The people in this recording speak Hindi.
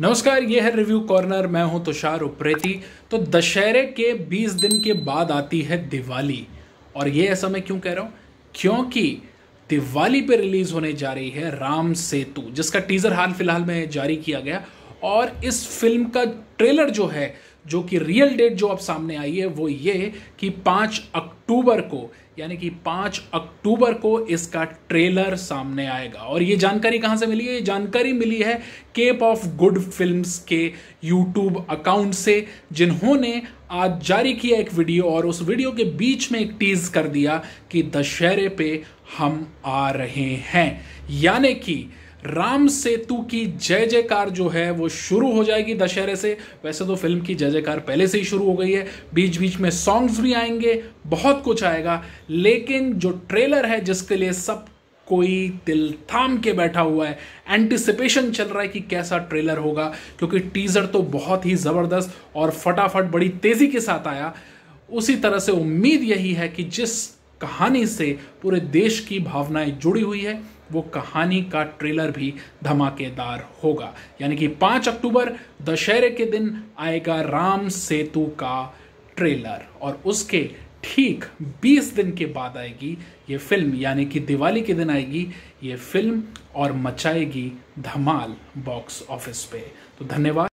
नमस्कार ये है रिव्यू कॉर्नर मैं हूं तुषार उप्रेती तो दशहरे के 20 दिन के बाद आती है दिवाली और ये ऐसा मैं क्यों कह रहा हूं क्योंकि दिवाली पे रिलीज होने जा रही है राम सेतु जिसका टीजर हाल फिलहाल में जारी किया गया और इस फिल्म का ट्रेलर जो है जो कि रियल डेट जो अब सामने आई है वो ये कि पाँच अक्टूबर को यानी कि पाँच अक्टूबर को इसका ट्रेलर सामने आएगा और ये जानकारी कहाँ से मिली है ये जानकारी मिली है केप ऑफ गुड फिल्म्स के यूट्यूब अकाउंट से जिन्होंने आज जारी किया एक वीडियो और उस वीडियो के बीच में एक टीज कर दिया कि दशहरे पे हम आ रहे हैं यानी कि राम सेतु की जय जयकार जो है वो शुरू हो जाएगी दशहरे से वैसे तो फिल्म की जय जयकार पहले से ही शुरू हो गई है बीच बीच में सॉन्ग्स भी आएंगे बहुत कुछ आएगा लेकिन जो ट्रेलर है जिसके लिए सब कोई दिल थाम के बैठा हुआ है एंटिसिपेशन चल रहा है कि कैसा ट्रेलर होगा क्योंकि टीज़र तो बहुत ही ज़बरदस्त और फटाफट बड़ी तेज़ी के साथ आया उसी तरह से उम्मीद यही है कि जिस कहानी से पूरे देश की भावनाएं जुड़ी हुई है वो कहानी का ट्रेलर भी धमाकेदार होगा यानी कि पांच अक्टूबर दशहरे के दिन आएगा राम सेतु का ट्रेलर और उसके ठीक 20 दिन के बाद आएगी ये फिल्म यानी कि दिवाली के दिन आएगी ये फिल्म और मचाएगी धमाल बॉक्स ऑफिस पे तो धन्यवाद